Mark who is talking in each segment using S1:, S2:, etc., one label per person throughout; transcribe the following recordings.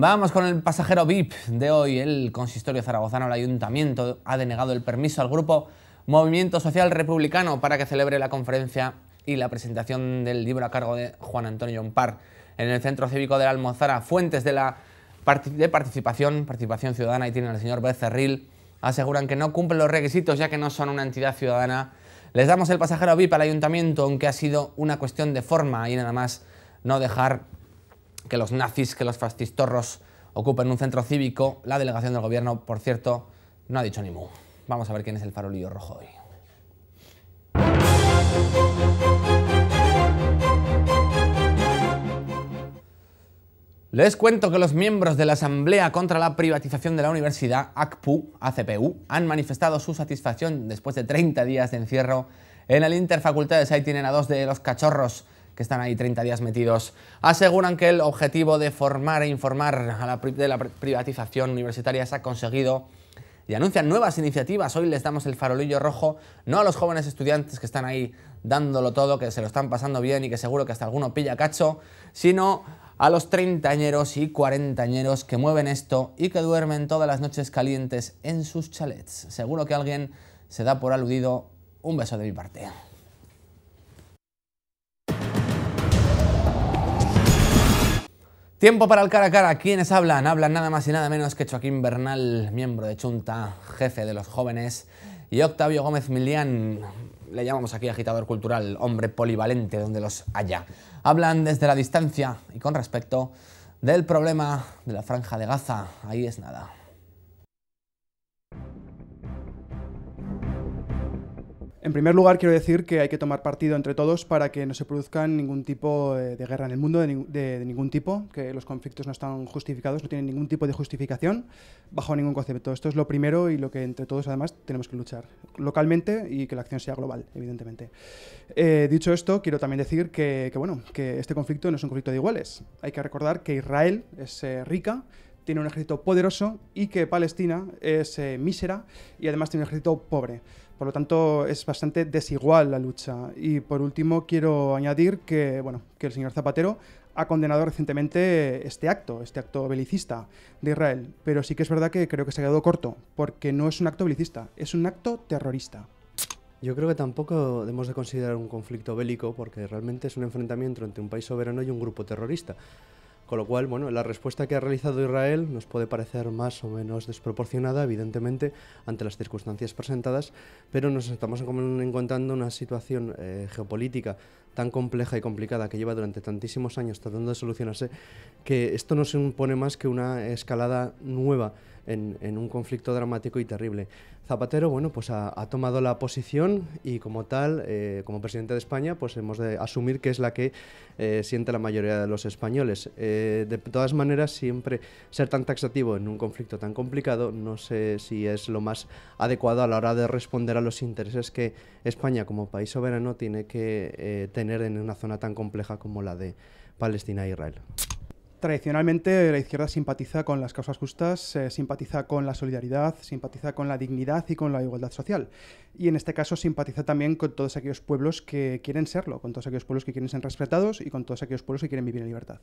S1: Vamos con el pasajero VIP de hoy. El consistorio zaragozano, el ayuntamiento, ha denegado el permiso al grupo Movimiento Social Republicano para que celebre la conferencia y la presentación del libro a cargo de Juan Antonio Par en el Centro Cívico de la Almozara. Fuentes de, participación, participación ciudadana, y tienen el señor Becerril, aseguran que no cumplen los requisitos ya que no son una entidad ciudadana. Les damos el pasajero VIP al ayuntamiento, aunque ha sido una cuestión de forma y nada más no dejar que los nazis, que los fascistorros ocupen un centro cívico. La delegación del gobierno, por cierto, no ha dicho ni mu. Vamos a ver quién es el farolillo rojo hoy. Les cuento que los miembros de la Asamblea contra la Privatización de la Universidad, ACPU, ACPU, han manifestado su satisfacción después de 30 días de encierro en el Interfacultad Ahí tienen a dos de los cachorros que están ahí 30 días metidos, aseguran que el objetivo de formar e informar de la privatización universitaria se ha conseguido y anuncian nuevas iniciativas. Hoy les damos el farolillo rojo, no a los jóvenes estudiantes que están ahí dándolo todo, que se lo están pasando bien y que seguro que hasta alguno pilla cacho, sino a los treintañeros y cuarentañeros que mueven esto y que duermen todas las noches calientes en sus chalets. Seguro que alguien se da por aludido. Un beso de mi parte. Tiempo para el cara a cara. ¿Quiénes hablan? Hablan nada más y nada menos que Joaquín Bernal, miembro de Chunta, jefe de los jóvenes, y Octavio Gómez Milián, le llamamos aquí agitador cultural, hombre polivalente donde los haya. Hablan desde la distancia y con respecto del problema de la franja de Gaza. Ahí es nada.
S2: En primer lugar, quiero decir que hay que tomar partido entre todos para que no se produzcan ningún tipo eh, de guerra en el mundo, de, ningún tipo, que los conflictos no están justificados, no tienen ningún tipo de justificación bajo ningún concepto. Esto es lo primero y lo que entre todos además tenemos que luchar localmente y que la acción sea global, evidentemente. Eh, dicho esto, quiero también decir que, bueno, que este conflicto no es un conflicto de iguales. Hay que recordar que Israel es eh, rica, tiene un ejército poderoso y que Palestina es mísera y además tiene un ejército pobre. Por lo tanto, es bastante desigual la lucha. Y por último, quiero añadir que, bueno, que el señor Zapatero ha condenado recientemente este acto, este acto belicista de Israel. Pero sí que es verdad que creo que se ha quedado corto, porque no es un acto belicista, es un acto terrorista. Yo creo que tampoco debemos de considerar un conflicto bélico porque
S3: realmente es un enfrentamiento entre un país soberano y un grupo terrorista. Con lo cual, bueno, la respuesta que ha realizado Israel nos puede parecer más o menos desproporcionada, evidentemente, ante las circunstancias presentadas, pero nos estamos encontrando una situación eh, geopolítica tan compleja y complicada que lleva durante tantísimos años tratando de solucionarse, que esto no se impone más que una escalada nueva en, un conflicto dramático y terrible. Zapatero, bueno, pues ha, tomado la posición y como tal, eh, como presidente de España, pues hemos de asumir que es la que eh, siente la mayoría de los españoles. Eh, de todas maneras, siempre ser tan taxativo en un conflicto tan complicado, no sé si es lo más adecuado a la hora de responder a los intereses que España como país soberano tiene que tener en una zona tan compleja como la de Palestina e Israel.
S2: Tradicionalmente la izquierda simpatiza con las causas justas, eh, simpatiza con la solidaridad, simpatiza con la dignidad y con la igualdad social. Y en este caso simpatiza también con todos aquellos pueblos que quieren serlo, con todos aquellos pueblos que quieren ser respetados y con todos aquellos pueblos que quieren vivir en libertad.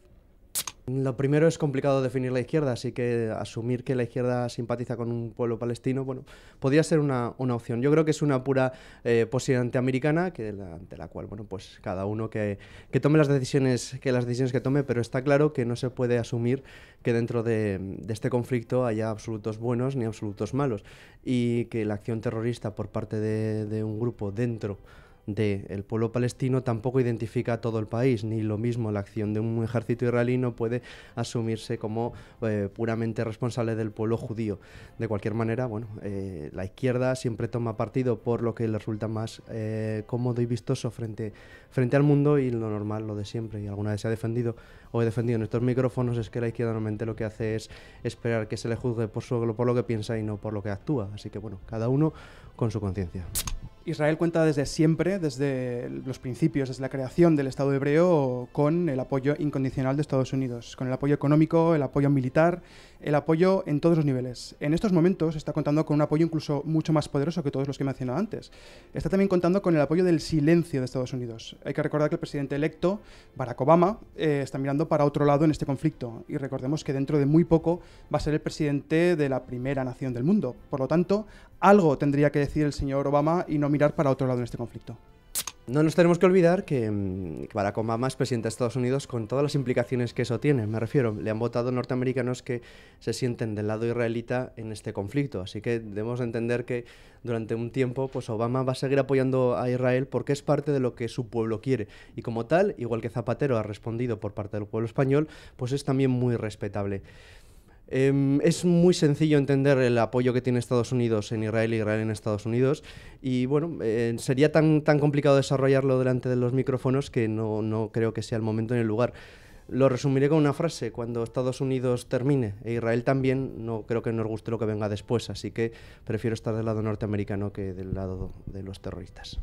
S2: Lo primero es complicado definir
S3: la izquierda, así que asumir que la izquierda simpatiza con un pueblo palestino, bueno, podría ser una, opción. Yo creo que es una pura eh, posición antiamericana, que la, ante la cual, bueno, pues cada uno que, tome las decisiones, que las decisiones que tome, pero está claro que no se puede asumir que dentro de, este conflicto haya absolutos buenos ni absolutos malos. Y que la acción terrorista por parte de, de un grupo dentro de el pueblo palestino tampoco identifica a todo el país, ni lo mismo la acción de un ejército israelí no puede asumirse como eh, puramente responsable del pueblo judío. De cualquier manera, bueno, eh, la izquierda siempre toma partido por lo que le resulta más eh, cómodo y vistoso frente, frente al mundo y lo normal, lo de siempre, y alguna vez se ha defendido o he defendido en estos micrófonos es que la izquierda normalmente lo que hace es esperar que se le juzgue por, su, por lo que piensa y no por lo que actúa. Así que bueno, cada uno con su conciencia.
S2: Israel cuenta desde siempre, desde los principios, desde la creación del Estado hebreo, con el apoyo incondicional de Estados Unidos, con el apoyo económico, el apoyo militar, el apoyo en todos los niveles. En estos momentos está contando con un apoyo incluso mucho más poderoso que todos los que he mencionado antes. Está también contando con el apoyo del silencio de Estados Unidos. Hay que recordar que el presidente electo, Barack Obama, eh, está mirando para otro lado en este conflicto. Y recordemos que dentro de muy poco va a ser el presidente de la primera nación del mundo. Por lo tanto, algo tendría que decir el señor Obama y no mirar para otro lado en este conflicto.
S3: No nos tenemos que olvidar mm, que Barack Obama es presidente de Estados Unidos con todas las implicaciones que eso tiene. Me refiero, le han votado norteamericanos que se sienten del lado israelita en este conflicto. Así que debemos entender que durante un tiempo pues Obama va a seguir apoyando a Israel porque es parte de lo que su pueblo quiere. Y como tal, igual que Zapatero ha respondido por parte del pueblo español, pues es también muy respetable. Em, es muy sencillo entender el apoyo que tiene Estados Unidos en Israel y Israel en Estados Unidos. Y bueno, eh, sería tan, complicado desarrollarlo delante de los micrófonos que no, no creo que sea el momento ni el lugar. Lo resumiré con una frase, cuando Estados Unidos termine e Israel también, no creo que nos guste lo que venga después, así que prefiero estar del lado norteamericano que del lado de los terroristas.